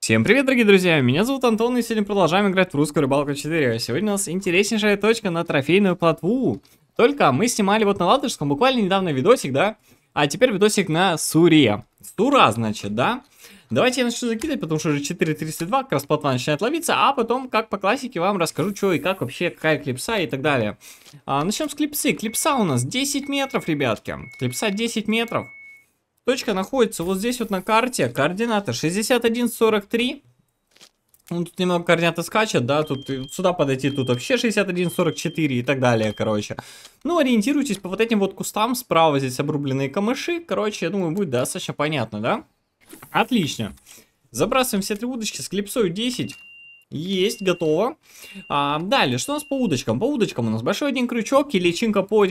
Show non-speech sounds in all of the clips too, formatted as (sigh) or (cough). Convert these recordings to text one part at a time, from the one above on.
Всем привет, дорогие друзья! Меня зовут Антон, и сегодня продолжаем играть в русскую рыбалку 4. А сегодня у нас интереснейшая точка на трофейную плотву. Только мы снимали вот на Ладожском буквально недавно видосик, да? А теперь видосик на Суре. Сура, значит, да? Давайте я начну закидывать, потому что уже 4.32, как раз плотва начинает ловиться, а потом, как по классике, вам расскажу, что и как вообще, какая клипса и так далее. А, начнем с клипсы. Клипса у нас 10 метров, ребятки. Клипса 10 метров. Точка находится вот здесь вот на карте. Координата 6143. Ну, тут немного координата скачет, да, тут сюда подойти, тут вообще 61, 44 и так далее, короче. Ну, ориентируйтесь по вот этим вот кустам, справа здесь обрубленные камыши, короче, я думаю, будет достаточно понятно, да? Отлично. Забрасываем все три удочки с клипсой 10. Есть, готово. А, далее, что у нас по удочкам? По удочкам у нас большой один крючок и личинка по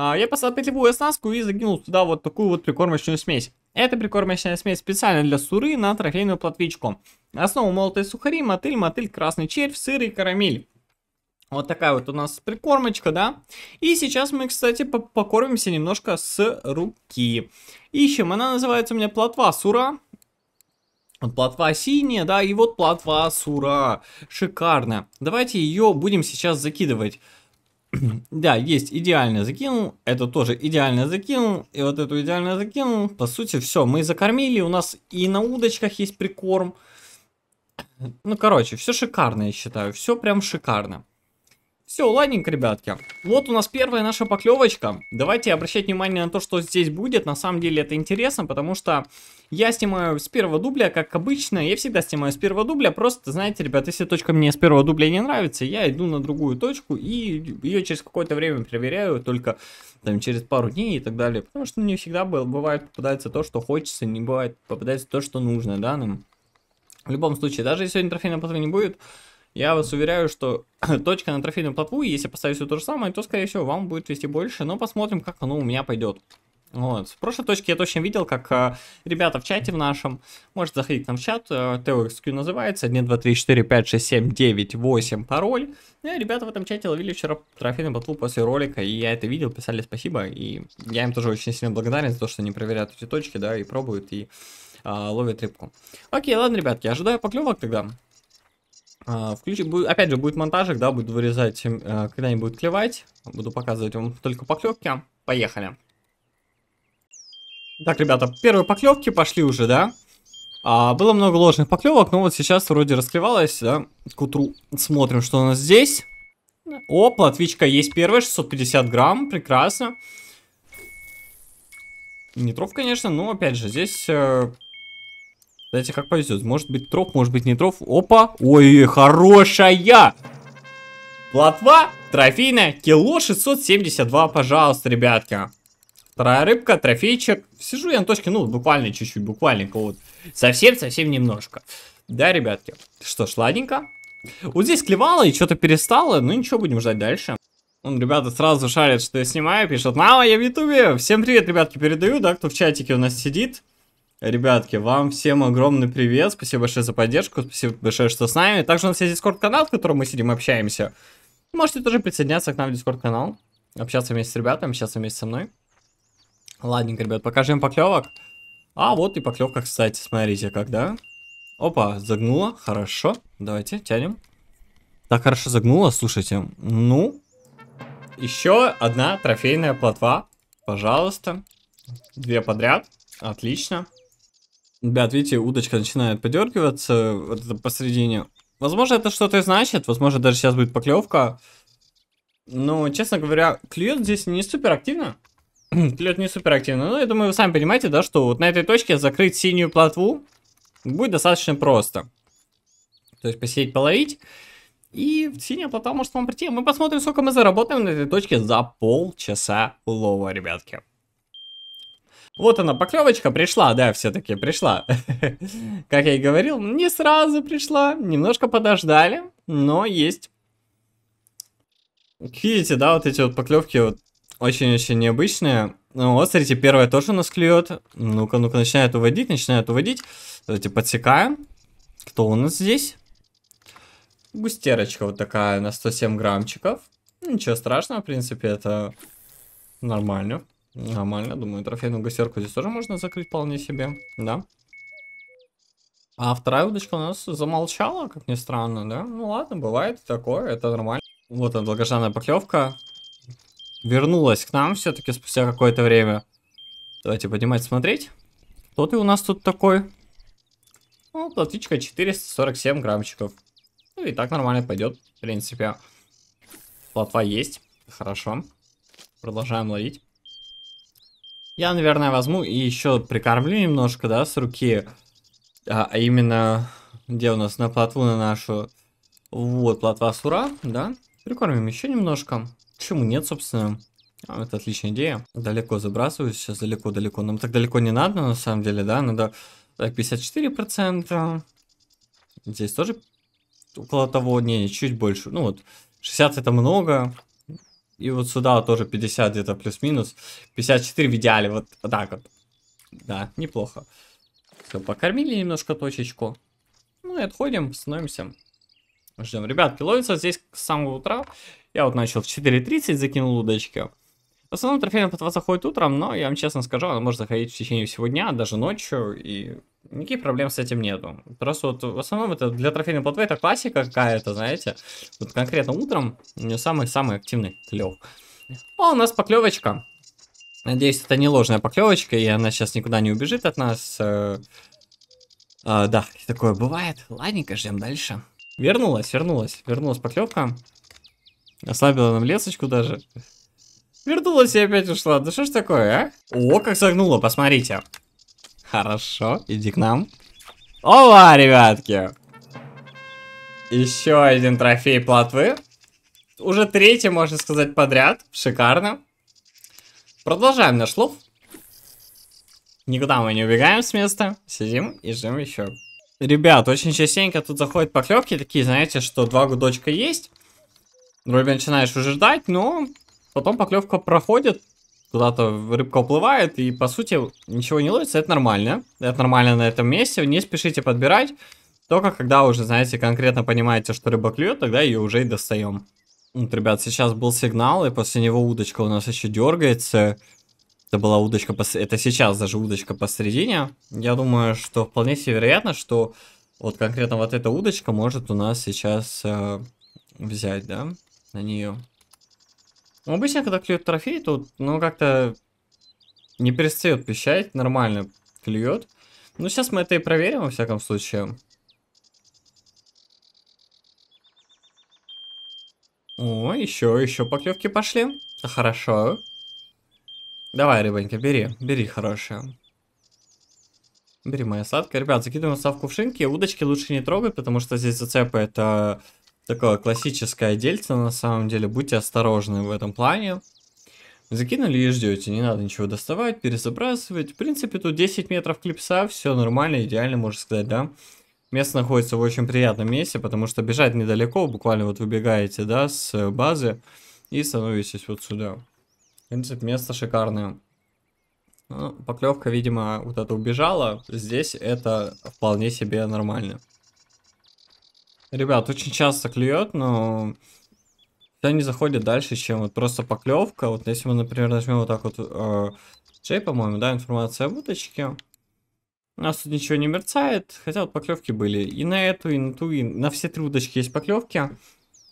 а, я поставил петлевую оснастку и загинул сюда вот такую вот прикормочную смесь. Эта прикормочная смесь специально для суры на трофейную платвичку. Основу молотые сухари, мотыль, мотыль, красный червь, сыр и карамель. Вот такая вот у нас прикормочка, да. И сейчас мы, кстати, по покормимся немножко с руки. Ищем, она называется у меня платва сура. Вот платва синяя, да, и вот платва сура. Шикарно. Давайте ее будем сейчас закидывать. (clears throat) Да, есть идеально закинул, это тоже идеально закинул, и вот эту идеально закинул. По сути, все, мы закормили, у нас и на удочках есть прикорм. Ну, короче, все шикарно, я считаю, все прям шикарно. Все, ладненько, ребятки. Вот у нас первая наша поклевочка. Давайте обращать внимание на то, что здесь будет. На самом деле это интересно, потому что я снимаю с первого дубля, как обычно. Я всегда снимаю с первого дубля. Просто, знаете, ребят, если точка мне с первого дубля не нравится, я иду на другую точку и ее через какое-то время проверяю, только там через пару дней и так далее. Потому что не всегда бывает попадается то, что хочется, не бывает попадается то, что нужно, данным. В любом случае, даже если сегодня трофейного потом не будет, я вас уверяю, что (clears throat) точка на трофейную плотву, если поставить все то же самое, то, скорее всего, вам будет вести больше, но посмотрим, как оно у меня пойдет. Вот. В прошлой точке я точно видел, как э, ребята в чате в нашем, может заходить к в чат, э, TOXQ называется, 1, 2, 3, 4, 5, 6, 7, 9, 8, пароль. Ну и ребята в этом чате ловили вчера трофейную батл после ролика, и я это видел, писали спасибо, и я им тоже очень сильно благодарен за то, что они проверяют эти точки, да, и пробуют, и э, ловят рыбку. Окей, ладно, ребятки, ожидаю поклевок тогда. А, включи, опять же, будет монтажик, да, буду вырезать, эм, э, когда не будет клевать. Буду показывать вам только поклевки. Поехали. Так, ребята, первые поклевки пошли уже, да? А, было много ложных поклевок, но вот сейчас вроде расклевалось, да? К утру смотрим, что у нас здесь. О, платвичка есть первая, 650 грамм, прекрасно. Не конечно, но опять же, здесь э, знаете, как повезет. Может быть троп, может быть не троп. Опа! Ой, хорошая! Плотва трофейная. Кило 672, пожалуйста, ребятки. Вторая рыбка, трофейчик. Сижу я на точке, ну, буквально чуть-чуть, буквально вот. Совсем-совсем немножко. Да, ребятки. Что ж, ладненько. Вот здесь клевало и что-то перестало. Ну, ничего, будем ждать дальше. Он, ребята, сразу шарит, что я снимаю, пишет, мама, я в ютубе, всем привет, ребятки, передаю, да, кто в чатике у нас сидит. Ребятки, вам всем огромный привет, спасибо большое за поддержку, спасибо большое, что с нами. Также у нас есть дискорд-канал, в котором мы сидим общаемся. Можете тоже присоединяться к нам в дискорд-канал, общаться вместе с ребятами, общаться вместе со мной. Ладненько, ребят, покажем поклевок. А, вот и поклевка, кстати, смотрите, когда. Опа, загнула, хорошо, давайте, тянем. Так хорошо загнула, слушайте, ну... Еще одна трофейная плотва, пожалуйста. Две подряд, отлично. Ребят, видите, удочка начинает подергиваться вот это посередине. Возможно, это что-то и значит. Возможно, даже сейчас будет поклевка. Но, честно говоря, клюет здесь не супер активно. (clears throat) клюет не супер активно. Но ну, я думаю, вы сами понимаете, да, что вот на этой точке закрыть синюю плотву будет достаточно просто. То есть посидеть, половить. И синяя плота может вам прийти. Мы посмотрим, сколько мы заработаем на этой точке за полчаса улова, ребятки. Вот она, поклевочка пришла, да, все-таки пришла. (laughs) Как я и говорил, не сразу пришла, немножко подождали, но есть. Видите, да, вот эти вот поклевки вот очень-очень необычные. Ну, вот, смотрите, первая тоже нас клюет. Ну-ка, ну-ка, начинает уводить, начинает уводить. Давайте подсекаем. Кто у нас здесь? Густерочка вот такая на 107 граммчиков. Ничего страшного, в принципе, это нормально. Нормально, думаю, трофейную гастерку здесь тоже можно закрыть вполне себе, да. А вторая удочка у нас замолчала, как ни странно, да? Ну ладно, бывает такое, это нормально. Вот она, долгожданная поклевка. Вернулась к нам все-таки спустя какое-то время. Давайте поднимать, смотреть. Кто ты у нас тут такой? Ну, платичка 447 граммчиков. Ну и так нормально пойдет, в принципе. Плотва есть, хорошо. Продолжаем ловить. Я, наверное, возьму и еще прикормлю немножко, да, с руки. А, а, именно, где у нас на плотву на нашу. Вот, плотва сура, да. Прикормим еще немножко. Почему нет, собственно? А, это отличная идея. Далеко забрасываю, сейчас далеко-далеко. Нам так далеко не надо, на самом деле, да. Надо так, 54%. Здесь тоже около того, не, чуть больше. Ну вот, 60 это много. И вот сюда вот тоже 50 где-то плюс-минус. 54 в идеале, вот, вот так вот. Да, неплохо. Все, покормили немножко точечку. Ну и отходим, становимся. Ждем. Ребятки, ловится здесь с самого утра. Я вот начал в 4.30, закинул удочки. В основном трофейная плотва заходит утром, но я вам честно скажу, она может заходить в течение всего дня, даже ночью. И Никаких проблем с этим нету. Просто вот в основном это для трофейной трофейного это классика какая-то, знаете. Вот конкретно утром у самый-самый активный клев. А у нас поклевочка. Надеюсь, это не ложная поклевочка, и она сейчас никуда не убежит от нас. Э, а, да, такое бывает. Ладненько, ждем дальше. Вернулась, вернулась, вернулась поклевка. Ослабила нам лесочку даже. Вернулась и опять ушла. Да что ж такое, а? О, как согнула, посмотрите. Хорошо, иди к нам. Ова, ребятки! Еще один трофей плотвы. Уже третий, можно сказать, подряд. Шикарно. Продолжаем наш лов. Никуда мы не убегаем с места. Сидим и ждем еще. Ребят, очень частенько тут заходят поклевки такие, знаете, что два гудочка есть. Вроде начинаешь уже ждать, но потом поклевка проходит, куда-то рыбка уплывает, и по сути ничего не ловится, это нормально. Это нормально на этом месте, не спешите подбирать. Только когда уже, знаете, конкретно понимаете, что рыба клюет, тогда ее уже и достаем. Вот, ребят, сейчас был сигнал, и после него удочка у нас еще дергается. Это была удочка, пос... это сейчас даже удочка посередине. Я думаю, что вполне себе вероятно, что вот конкретно вот эта удочка может у нас сейчас э, взять, да, на нее. Ну, обычно, когда клюет трофей, тут, ну, как-то не перестает пищать, нормально клюет. Ну, сейчас мы это и проверим, во всяком случае. О, еще, еще поклевки пошли. Хорошо. Давай, рыбонька, бери, бери, хорошая. Бери моя садка. Ребят, закидываем ставку в шинки. Удочки лучше не трогать, потому что здесь зацепы это такое классическое дельце, на самом деле, будьте осторожны в этом плане. Закинули и ждете, не надо ничего доставать, перезабрасывать. В принципе, тут 10 метров клипса, все нормально, идеально, можно сказать, да. Место находится в очень приятном месте, потому что бежать недалеко, буквально вот выбегаете, да, с базы и становитесь вот сюда. В принципе, место шикарное. Ну, поклевка, видимо, вот это убежала. Здесь это вполне себе нормально ребят, очень часто клюет, но я не заходит дальше, чем вот просто поклевка. Вот если мы, например, нажмем вот так вот э, по-моему, да, информация об удочке. У нас тут ничего не мерцает, хотя вот поклевки были. И на эту, и на ту, и на все три удочки есть поклевки.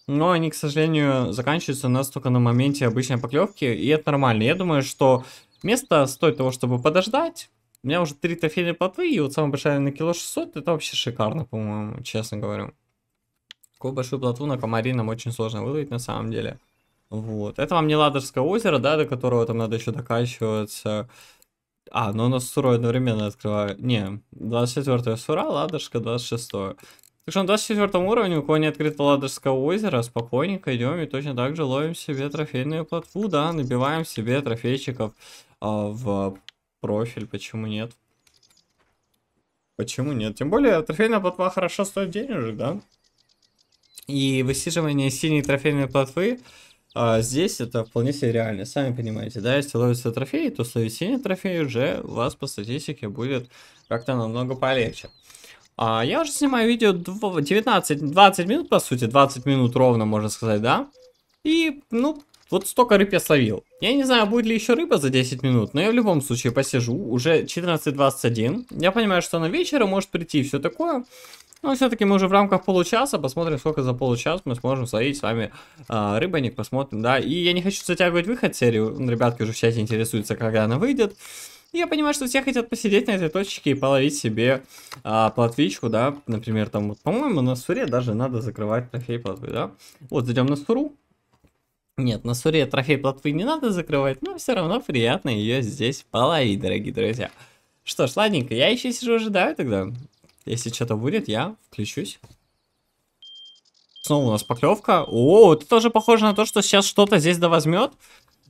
Но они, к сожалению, заканчиваются у нас только на моменте обычной поклевки, и это нормально. Я думаю, что место стоит того, чтобы подождать. У меня уже три трофейные плотвы, и вот самая большая на кило 600, это вообще шикарно, по-моему, честно говоря. Такую большую плоту на комарином очень сложно выловить на самом деле. Вот. Это вам не Ладожское озеро, да, до которого там надо еще докачиваться. А, ну у нас сырое одновременно открываю. Не, 24 сура, Ладожка 26. -е. Так что на 24 уровне у кого не открыто Ладожское озеро, спокойненько идем и точно так же ловим себе трофейную плотву, да, набиваем себе трофейчиков а, в профиль, почему нет? Почему нет? Тем более, трофейная плотва хорошо стоит денежек, да? И высиживание синей трофейной плотвы а здесь это вполне себе реально, сами понимаете, да, если ловится трофей, то словить синий трофей уже у вас по статистике будет как-то намного полегче. А я уже снимаю видео 19-20 минут, по сути, 20 минут ровно, можно сказать, да? И, ну, вот столько рыб я словил. Я не знаю, будет ли еще рыба за 10 минут, но я в любом случае посижу. Уже 14.21. Я понимаю, что на вечера может прийти и все такое. Но ну, все-таки мы уже в рамках получаса, посмотрим, сколько за получаса мы сможем сварить с вами э, а, рыбаник, посмотрим, да. И я не хочу затягивать выход серии, ребятки уже в чате интересуются, когда она выйдет. И я понимаю, что все хотят посидеть на этой точке и половить себе э, а, платвичку, да. Например, там, вот, по-моему, на суре даже надо закрывать трофей платвы, да. Вот, зайдем на суру. Нет, на суре трофей платвы не надо закрывать, но все равно приятно ее здесь половить, дорогие друзья. Что ж, ладненько, я еще сижу ожидаю тогда. Если что-то будет, я включусь. Снова у нас поклевка. О, это тоже похоже на то, что сейчас что-то здесь да возьмет.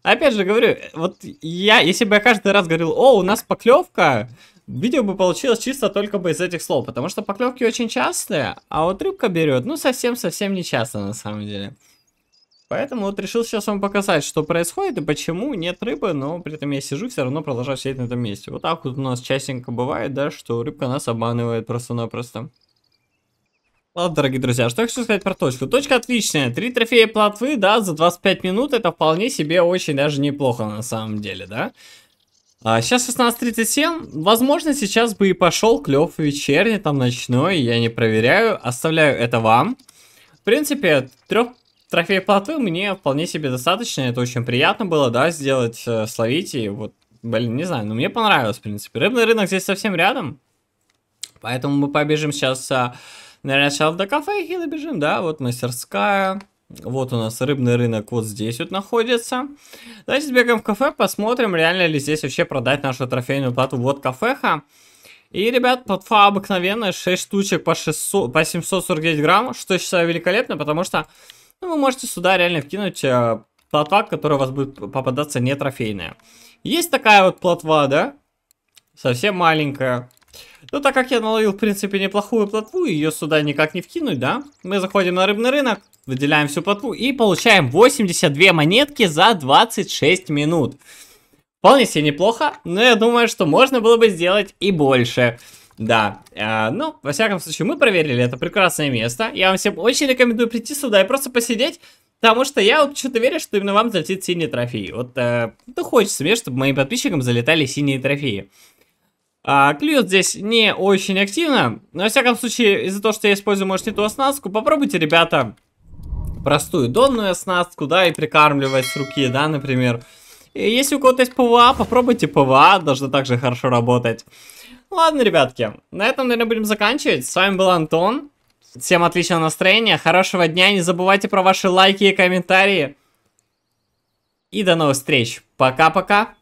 Опять же говорю, вот я, если бы я каждый раз говорил, о, у нас поклевка, видео бы получилось чисто только бы из этих слов, потому что поклевки очень частые, а вот рыбка берет, ну, совсем-совсем не часто на самом деле. Поэтому вот решил сейчас вам показать, что происходит и почему нет рыбы, но при этом я сижу, все равно продолжаю сидеть на этом месте. Вот так вот у нас частенько бывает, да, что рыбка нас обманывает просто-напросто. Ладно, дорогие друзья, что я хочу сказать про точку. Точка отличная. Три трофея плотвы, да, за 25 минут это вполне себе очень даже неплохо на самом деле, да. А, сейчас 16.37, возможно, сейчас бы и пошел клев вечерний, там ночной, я не проверяю, оставляю это вам. В принципе, трех Трофей плоты мне вполне себе достаточно, это очень приятно было, да, сделать, э, словить и вот, блин, не знаю, но мне понравилось, в принципе. Рыбный рынок здесь совсем рядом, поэтому мы побежим сейчас, наверное, сначала до кафе и добежим, да, вот мастерская, вот у нас рыбный рынок вот здесь вот находится. Давайте сбегаем в кафе, посмотрим, реально ли здесь вообще продать нашу трофейную плату. Вот кафеха. И, ребят, платфа обыкновенная, 6 штучек по, 600, по 749 грамм, что я считаю великолепно, потому что ну, вы можете сюда реально вкинуть э, плотва, которая у вас будет попадаться не трофейная. Есть такая вот плотва, да? Совсем маленькая. Но так как я наловил, в принципе, неплохую плотву, ее сюда никак не вкинуть, да? Мы заходим на рыбный рынок, выделяем всю плотву и получаем 82 монетки за 26 минут. Вполне себе неплохо, но я думаю, что можно было бы сделать и больше. Да, э, ну, во всяком случае, мы проверили, это прекрасное место. Я вам всем очень рекомендую прийти сюда и просто посидеть, потому что я вот что-то верю, что именно вам залетит синий трофей. Вот, э, ну, хочется мне, чтобы моим подписчикам залетали синие трофеи. А, клюет здесь не очень активно, но, во всяком случае, из-за того, что я использую, может, не ту оснастку, попробуйте, ребята, простую донную оснастку, да, и прикармливать с руки, да, например. И если у кого-то есть ПВА, попробуйте ПВА, должно также хорошо работать. Ладно, ребятки, на этом, наверное, будем заканчивать. С вами был Антон. Всем отличного настроения, хорошего дня. Не забывайте про ваши лайки и комментарии. И до новых встреч. Пока-пока.